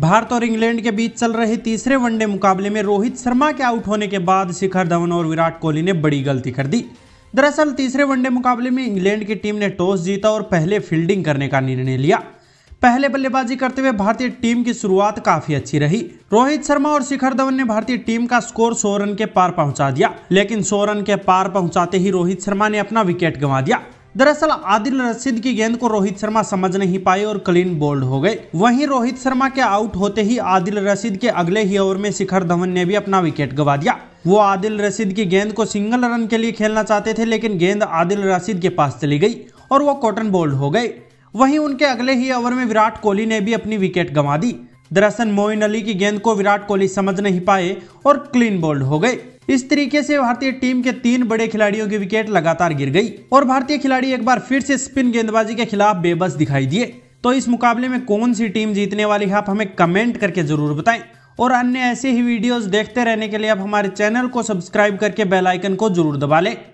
भारत और इंग्लैंड के बीच चल रहे तीसरे वनडे मुकाबले में रोहित शर्मा के आउट होने के बाद शिखर धवन और विराट कोहली ने बड़ी गलती कर दी दरअसल तीसरे वनडे मुकाबले में इंग्लैंड की टीम ने टॉस जीता और पहले फील्डिंग करने का निर्णय लिया पहले बल्लेबाजी करते हुए भारतीय टीम की शुरुआत काफी अच्छी रही रोहित शर्मा और शिखर धवन ने भारतीय टीम का स्कोर सौ रन के पार पहुंचा दिया लेकिन सौ रन के पार पहुंचाते ही रोहित शर्मा ने अपना विकेट गंवा दिया दरअसल आदिल रशीद की गेंद को रोहित शर्मा समझ नहीं पाए और क्लीन बोल्ड हो गए वहीं रोहित शर्मा के आउट होते ही आदिल रशीद के अगले ही ओवर में शिखर धवन ने भी अपना विकेट गवा दिया वो आदिल रशीद की गेंद को सिंगल रन के लिए खेलना चाहते थे लेकिन गेंद आदिल रशीद के पास चली गई और वो कॉटन बोल्ड हो गए वहीं उनके अगले ही ओवर में विराट कोहली ने भी अपनी विकेट गंवा दी दरअसल मोइन अली की गेंद को विराट कोहली समझ नहीं पाए और क्लीन बोल्ड हो गए इस तरीके से भारतीय टीम के तीन बड़े खिलाड़ियों की विकेट लगातार गिर गई और भारतीय खिलाड़ी एक बार फिर से स्पिन गेंदबाजी के खिलाफ बेबस दिखाई दिए तो इस मुकाबले में कौन सी टीम जीतने वाली है आप हमें कमेंट करके जरूर बताएं और अन्य ऐसे ही वीडियोस देखते रहने के लिए आप हमारे चैनल को सब्सक्राइब करके बेल आइकन को जरूर दबा लें